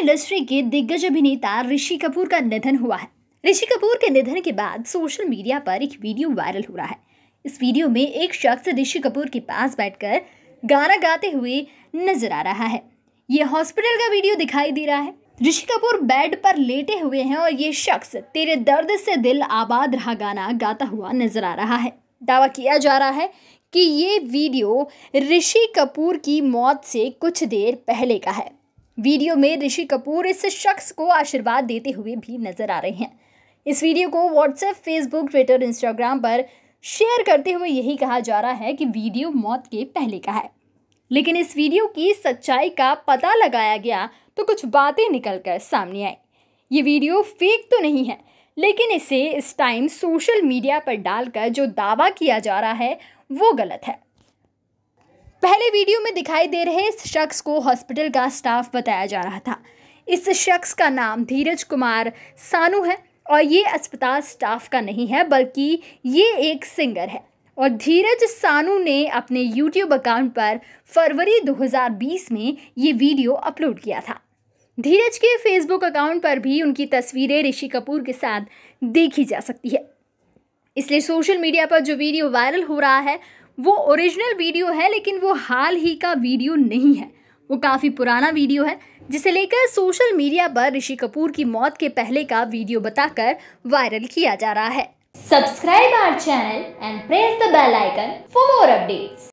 industry के दिग्गज अभिनेता ऋषि कपूर का निधन हुआ है ऋषि कपूर के निधन के बाद सोशल मीडिया पर एक वीडियो वायरल हो रहा है इस वीडियो में एक शख्स ऋषि कपूर के पास बैठकर गाना गाते हुए नजर आ रहा है ये हॉस्पिटल का वीडियो दिखाई दे रहा है ऋषि कपूर बेड पर लेटे हुए हैं और ये शख्स तेरे दर्द से दिल आबाद रहा गाना गाता हुआ नजर आ रहा है दावा किया जा रहा है कि ये वीडियो ऋषि कपूर की मौत से कुछ देर पहले का है वीडियो में ऋषि कपूर इस शख्स को आशीर्वाद देते हुए भी नजर आ रहे हैं इस वीडियो को व्हाट्सएप फेसबुक ट्विटर इंस्टाग्राम पर शेयर करते हुए यही कहा जा रहा है कि वीडियो मौत के पहले का है लेकिन इस वीडियो की सच्चाई का पता लगाया गया तो कुछ बातें निकल कर सामने आई ये वीडियो फेक तो नहीं है लेकिन इसे इस टाइम सोशल मीडिया पर डालकर जो दावा किया जा रहा है वो गलत है पहले वीडियो में दिखाई दे रहे इस शख्स को हॉस्पिटल का स्टाफ बताया जा रहा था इस शख्स का नाम धीरज कुमार सानू है और ये अस्पताल स्टाफ का नहीं है बल्कि ये एक सिंगर है और धीरज सानू ने अपने यूट्यूब अकाउंट पर फरवरी 2020 में ये वीडियो अपलोड किया था धीरज के फेसबुक अकाउंट पर भी उनकी तस्वीरें ऋषि कपूर के साथ देखी जा सकती है इसलिए सोशल मीडिया पर जो वीडियो वायरल हो रहा है वो ओरिजिनल वीडियो है लेकिन वो हाल ही का वीडियो नहीं है वो काफ़ी पुराना वीडियो है जिसे लेकर सोशल मीडिया पर ऋषि कपूर की मौत के पहले का वीडियो बताकर वायरल किया जा रहा है subscribe our channel and press the bell icon for more updates